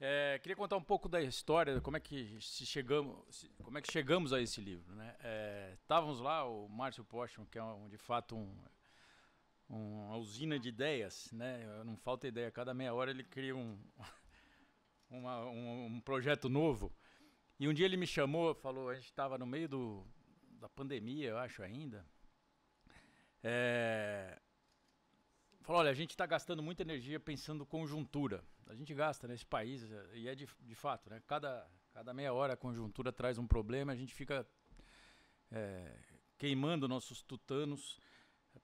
É, queria contar um pouco da história, como é que se chegamos, como é que chegamos a esse livro, né? É, estávamos lá, o Márcio Postum, que é um, de fato um, um, uma usina de ideias, né? Não falta ideia, cada meia hora ele cria um, uma, um, um projeto novo. E um dia ele me chamou, falou, a gente estava no meio do, da pandemia, eu acho ainda. É, Olha, a gente está gastando muita energia pensando conjuntura. A gente gasta nesse país, eh, e é de, de fato, né? Cada, cada meia hora a conjuntura traz um problema, a gente fica é, queimando nossos tutanos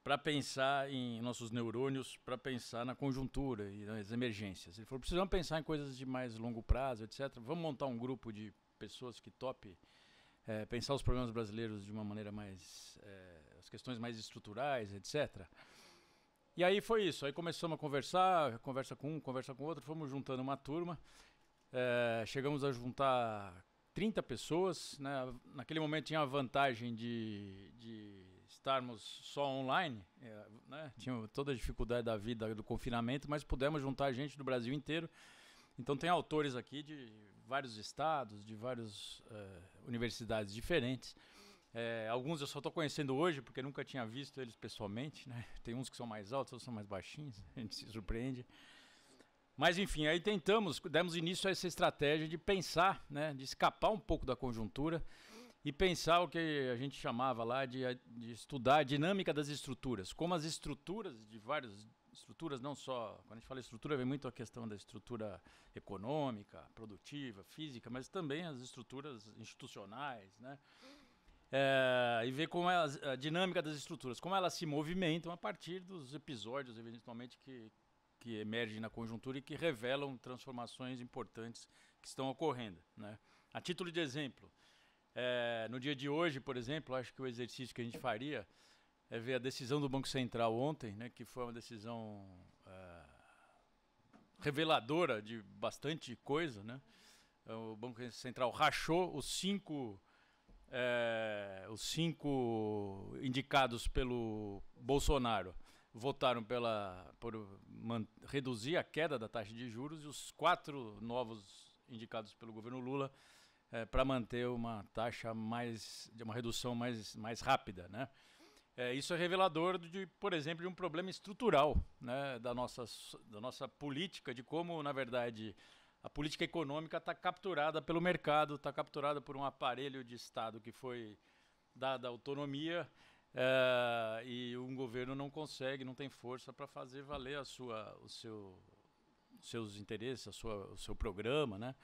para pensar em nossos neurônios, para pensar na conjuntura e nas emergências. Ele falou: precisamos pensar em coisas de mais longo prazo, etc. Vamos montar um grupo de pessoas que tope é, pensar os problemas brasileiros de uma maneira mais. É, as questões mais estruturais, etc. E aí foi isso. Aí começamos a conversar, conversa com um, conversa com outro, fomos juntando uma turma. É, chegamos a juntar 30 pessoas. Né? Naquele momento tinha a vantagem de, de estarmos só online, eh, né? tinha toda a dificuldade da vida do confinamento, mas pudemos juntar gente do Brasil inteiro. Então tem autores aqui de vários estados, de várias uh, eh, universidades diferentes. É, alguns eu só estou conhecendo hoje porque nunca tinha visto eles pessoalmente, né? Tem uns que são mais altos, outros são mais baixinhos, a gente se surpreende. Mas enfim, aí tentamos, demos início a essa estratégia de pensar, né, de escapar um pouco da conjuntura e pensar o que a gente chamava lá de, de estudar a dinâmica das estruturas, como as estruturas de várias estruturas, não só, quando a gente fala estrutura, vem muito a questão da estrutura econômica, produtiva, física, mas também as estruturas institucionais, né? é, e ver como a dinâmica das estruturas, como elas se movimentam a partir dos episódios, eventualmente, que, que emergem na conjuntura e que revelam transformações importantes que estão ocorrendo. Né? A título de exemplo, é, no dia de hoje, por exemplo, acho que o exercício que a gente faria é ver a decisão do Banco Central ontem, né, que foi uma decisão é, reveladora de bastante coisa. Né? O Banco Central rachou os cinco é, os cinco indicados pelo Bolsonaro votaram pela, por man, reduzir a queda da taxa de juros e os quatro novos indicados pelo governo Lula é, para manter uma taxa mais de uma redução mais, mais rápida, né? É, isso é revelador de, por exemplo, de um problema estrutural né, da, nossa, da nossa política de como, na verdade, a política econômica está capturada pelo mercado, está capturada por um aparelho de Estado que foi dada autonomia é, e um governo não consegue, não tem força para fazer valer a sua, o seu, seus interesses, a sua, o seu programa, né?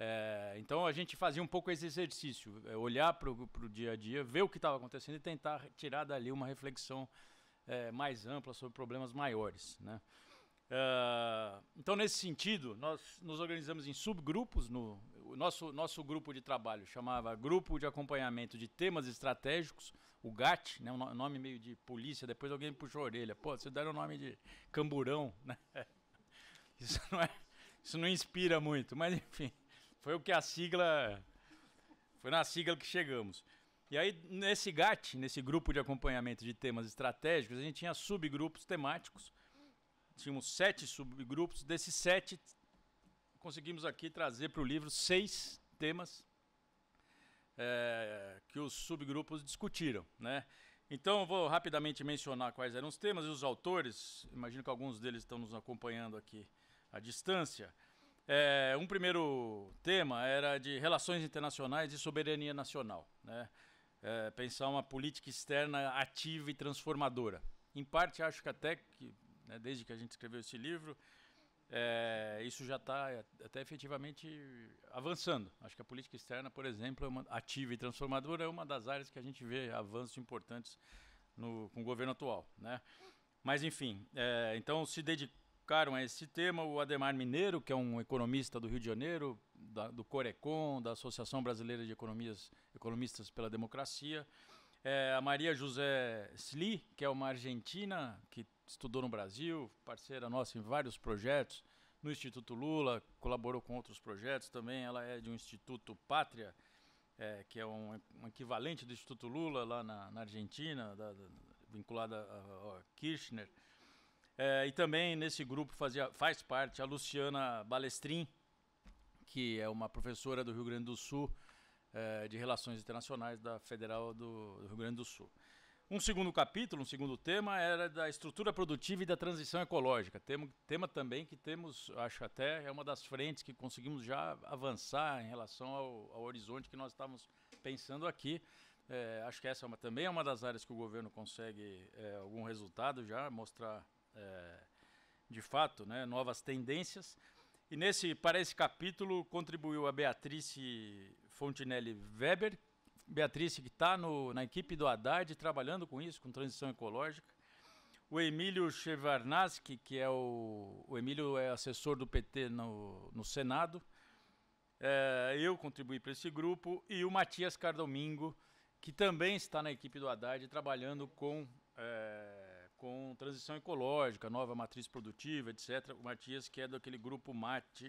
É, então a gente fazia um pouco esse exercício, é, olhar para o dia a dia, ver o que estava acontecendo e tentar tirar dali uma reflexão mais ampla sobre problemas maiores, né? Ah, então, nesse sentido, nós nos organizamos em subgrupos. No, o nosso, nosso grupo de trabalho chamava Grupo de Acompanhamento de Temas Estratégicos, o GAT, né, um nome meio de polícia. Depois alguém puxou a orelha. Pô, você deram o nome de camburão. Né? Isso, não é, isso não inspira muito, mas enfim, foi o que a sigla. Foi na sigla que chegamos. E aí, nesse GAT, nesse grupo de acompanhamento de temas estratégicos, a gente tinha subgrupos temáticos tínhamos sete subgrupos. Desses sete, conseguimos aqui trazer para o livro seis temas é, que os subgrupos discutiram, né? Então, eu vou rapidamente mencionar quais eram os temas e os autores. Imagino que alguns deles estão nos acompanhando aqui à distância. É, um primeiro tema era de relações internacionais e soberania nacional. Né? É, pensar uma política externa ativa e transformadora. Em parte, acho que até que né, desde que a gente escreveu esse livro, é, isso já está é, até efetivamente avançando. Acho que a política externa, por exemplo, é uma, ativa e transformadora, é uma das áreas que a gente vê avanços importantes no, com o governo atual. Né? Mas, enfim, é, então se dedicaram a esse tema o Ademar Mineiro, que é um economista do Rio de Janeiro, da, do Corecon, da Associação Brasileira de Economias, Economistas pela Democracia, é, a Maria José Sli, que é uma argentina que estudou no Brasil, parceira nossa em vários projetos, no Instituto Lula, colaborou com outros projetos também. Ela é de um Instituto Pátria, é, que é um, um, equivalente do Instituto Lula lá na, na Argentina, da, da, vinculada a, a Kirchner. É, e também nesse grupo fazia, faz parte a Luciana Balestrin, que é uma professora do Rio Grande do Sul, é, de Relações Internacionais da Federal do, do Rio Grande do Sul. Um segundo capítulo, um segundo tema era da estrutura produtiva e da transição ecológica. Tema, tema também que temos, acho até, é uma das frentes que conseguimos já avançar em relação ao, ao horizonte que nós estávamos pensando aqui. É, acho que essa é uma, também é uma das áreas que o governo consegue é, algum resultado já, mostrar é, de fato né, novas tendências. E nesse, para esse capítulo contribuiu a Beatrice Fontinelli Weber, Beatriz, que está na equipe do Haddad, trabalhando com isso, com transição ecológica. O Emílio Chevarnaski, que é o, o Emílio é assessor do PT no, no Senado. É, eu contribuí para esse grupo. E o Matias Cardomingo, que também está na equipe do Haddad, trabalhando com, é, com transição ecológica, nova matriz produtiva, etc. O Matias, que é daquele grupo MAD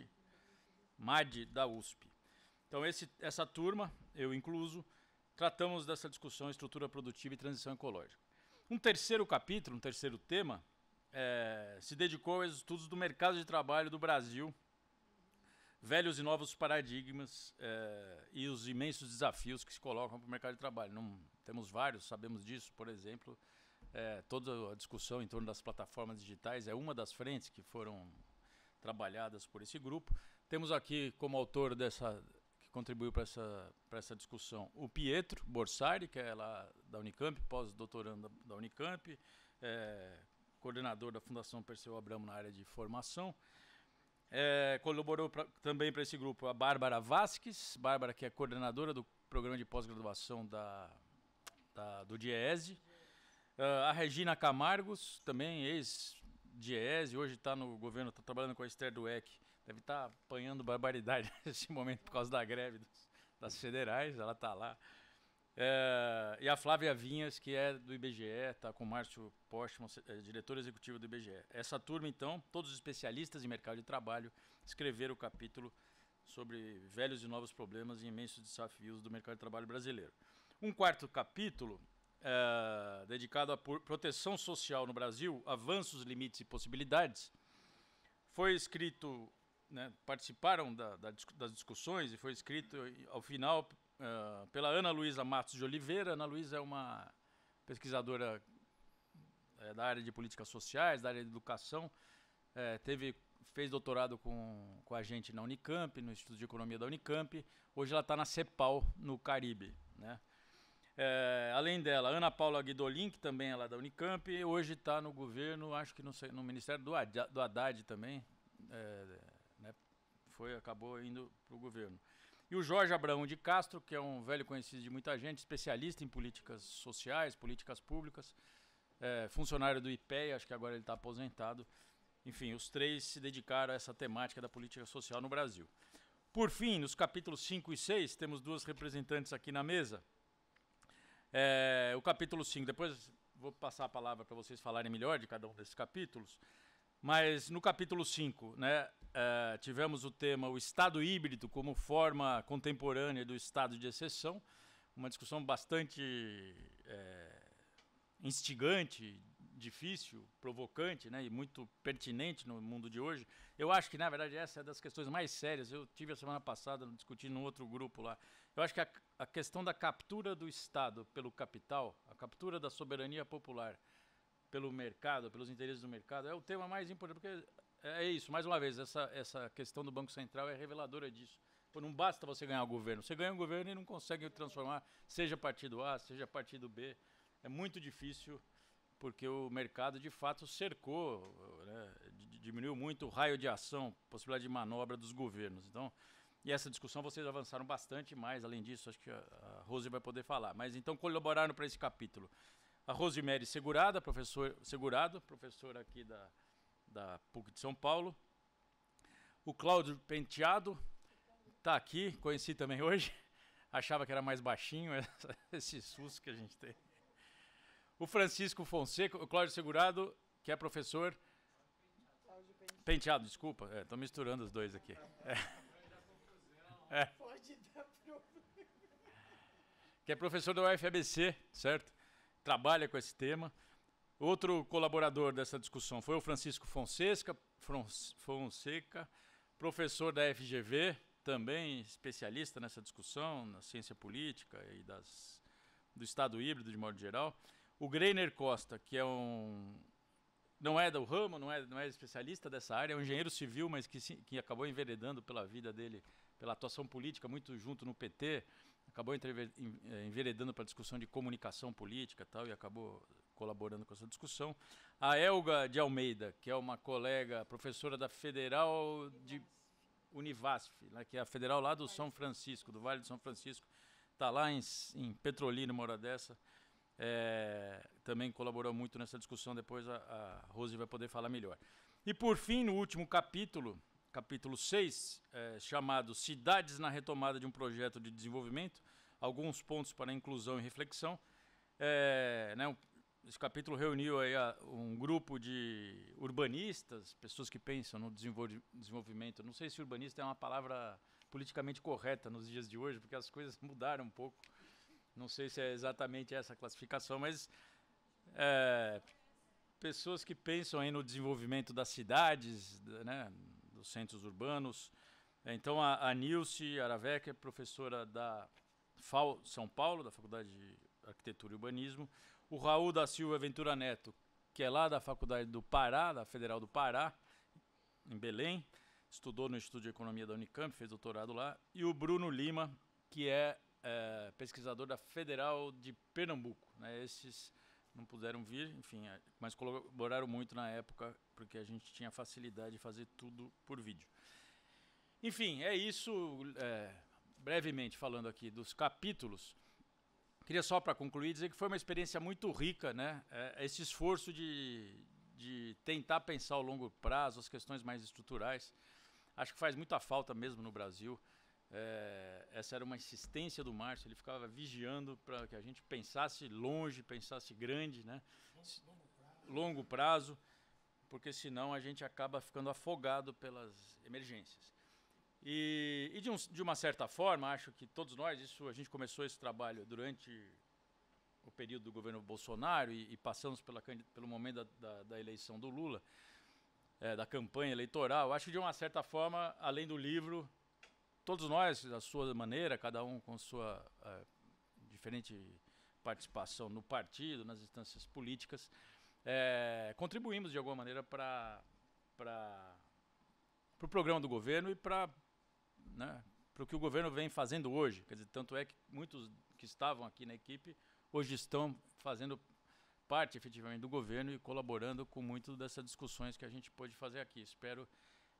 da USP. Então, esse, essa turma, eu incluso, tratamos dessa discussão estrutura produtiva e transição ecológica. Um terceiro capítulo, um terceiro tema, é, se dedicou aos estudos do mercado de trabalho do Brasil, velhos e novos paradigmas é, e os imensos desafios que se colocam para o mercado de trabalho. Não, temos vários, sabemos disso, por exemplo, é, toda a discussão em torno das plataformas digitais é uma das frentes que foram trabalhadas por esse grupo. Temos aqui como autor dessa que contribuiu para essa, para essa discussão. O Pietro Borsari, que é lá da Unicamp, pós-doutorando da Unicamp, é, coordenador da Fundação Perseu Abramo na área de formação. É, colaborou pra, também para esse grupo a Bárbara Vasques, Bárbara que é coordenadora do programa de pós-graduação da, da, do DIESE. Uh, a Regina Camargos, também ex diese hoje está no governo, está trabalhando com a Esther Dueck Deve estar tá apanhando barbaridade nesse momento por causa da greve dos, das federais, ela está lá. É, e a Flávia Vinhas, que é do IBGE, está com o Márcio Postman, é, diretor executivo do IBGE. Essa turma, então, todos os especialistas em mercado de trabalho, escreveram o capítulo sobre velhos e novos problemas e imensos desafios do mercado de trabalho brasileiro. Um quarto capítulo é, dedicado à proteção social no Brasil, avanços, limites e possibilidades, foi escrito né, participaram da, da, das discussões e foi escrito ao final uh, pela Ana Luísa Matos de Oliveira. Ana Luísa é uma pesquisadora é, da área de políticas sociais, da área de educação, é, teve fez doutorado com, com a gente na Unicamp, no Instituto de Economia da Unicamp. Hoje ela está na CEPAL, no Caribe. Né? É, além dela, Ana Paula Guidolin, que também é lá da Unicamp, hoje está no governo, acho que no, no Ministério do, Haddad, do Haddad também, é, foi, acabou indo para o governo. E o Jorge Abraão de Castro, que é um velho conhecido de muita gente, especialista em políticas sociais, políticas públicas, é, funcionário do IPEA, acho que agora ele está aposentado. Enfim, os três se dedicaram a essa temática da política social no Brasil. Por fim, nos capítulos 5 e 6, temos duas representantes aqui na mesa. É, o capítulo 5, depois vou passar a palavra para vocês falarem melhor de cada um desses capítulos. Mas no capítulo 5, né, uh, tivemos o tema o Estado híbrido como forma contemporânea do estado de exceção, uma discussão bastante é, instigante, difícil, provocante né, e muito pertinente no mundo de hoje. Eu acho que, na verdade, essa é das questões mais sérias. Eu tive a semana passada discutindo em outro grupo lá. Eu acho que a, a questão da captura do Estado pelo capital, a captura da soberania popular pelo mercado, pelos interesses do mercado, é o tema mais importante, porque é, é isso, mais uma vez, essa, essa questão do Banco Central é reveladora disso. Pô, não basta você ganhar o governo, você ganha o governo e não consegue transformar, seja partido A, seja partido B. É muito difícil, porque o mercado de fato cercou, né, diminuiu muito o raio de ação, possibilidade de manobra dos governos. Então, e essa discussão vocês avançaram bastante mais, além disso, acho que a Rose vai poder falar. Mas então colaboraram para esse capítulo a Rosemary Segurada, professor, Segurado, professor aqui da, da PUC de São Paulo. O Cláudio Penteado está aqui, conheci também hoje. Achava que era mais baixinho essa, esse susto que a gente tem. O Francisco Fonseca, o Cláudio Segurado, que é professor. Penteado, Penteado desculpa, estou é, misturando os dois aqui. É. É. Pode dar problema. Que é professor da UFABC, certo? trabalha com esse tema. Outro colaborador dessa discussão foi o Francisco Fonseca, Fonseca professor da FGV, também especialista nessa discussão, na ciência política e das, do Estado híbrido de modo geral. O Greiner Costa, que é um. Não é do ramo, não é, não é especialista dessa área, é um engenheiro civil, mas que, que acabou enveredando pela vida dele, pela atuação política, muito junto no PT acabou é, enveredando para a discussão de comunicação política tal e acabou colaborando com essa discussão. A Elga de Almeida, que é uma colega professora da Federal de Univasf, né, que é a federal lá do São Francisco, do Vale do São Francisco, está lá em, em Petrolina, uma hora dessa. É, também colaborou muito nessa discussão. Depois a, a Rose vai poder falar melhor. E por fim, no último capítulo, capítulo 6, é, chamado Cidades na Retomada de um Projeto de Desenvolvimento, alguns pontos para inclusão e reflexão. É, né, esse capítulo reuniu aí um grupo de urbanistas, pessoas que pensam no desenvolvimento. Não sei se urbanista é uma palavra politicamente correta nos dias de hoje, porque as coisas mudaram um pouco. Não sei se é exatamente essa classificação, mas é, pessoas que pensam aí no desenvolvimento das cidades, né, dos centros urbanos. Então, a, a Nilce Araveca é professora da FAO São Paulo, da Faculdade de Arquitetura e Urbanismo. O Raul da Silva Ventura Neto, que é lá da Faculdade do Pará, da Federal do Pará, em Belém. Estudou no Instituto de Economia da Unicamp, fez doutorado lá. E o Bruno Lima, que é, é pesquisador da Federal de Pernambuco. Né? Esses não puderam vir, enfim, é, mas colaboraram muito na época, porque a gente tinha facilidade de fazer tudo por vídeo. Enfim, é isso, é, brevemente falando aqui dos capítulos. Queria só para concluir dizer que foi uma experiência muito rica, né? É, é, esse esforço de, de tentar pensar ao longo prazo as questões mais estruturais. Acho que faz muita falta mesmo no Brasil. É, essa era uma insistência do Márcio, ele ficava vigiando para que a gente pensasse longe, pensasse grande, né? Longo prazo. porque senão a gente acaba ficando afogado pelas emergências. E, e de, um, de, uma certa forma, acho que todos nós, isso a gente começou esse trabalho durante o período do governo Bolsonaro e, e passamos pela, pelo momento da, da, da eleição do Lula, é, da campanha eleitoral. Acho que de uma certa forma, além do livro, todos nós, da sua maneira, cada um com sua uh, diferente participação no partido, nas instâncias políticas, é, contribuímos de alguma maneira para para o pro programa do governo e para né, o que o governo vem fazendo hoje. Quer dizer, tanto é que muitos que estavam aqui na equipe hoje estão fazendo parte efetivamente do governo e colaborando com muito dessas discussões que a gente pôde fazer aqui. Espero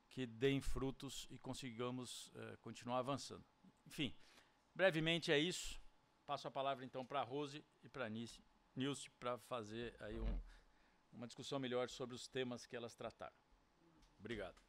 que deem frutos e consigamos eh, continuar avançando. Enfim, brevemente é isso. Passo a palavra então para a Rose e para a Nilce para fazer aí um, uma discussão melhor sobre os temas que elas trataram. Obrigado.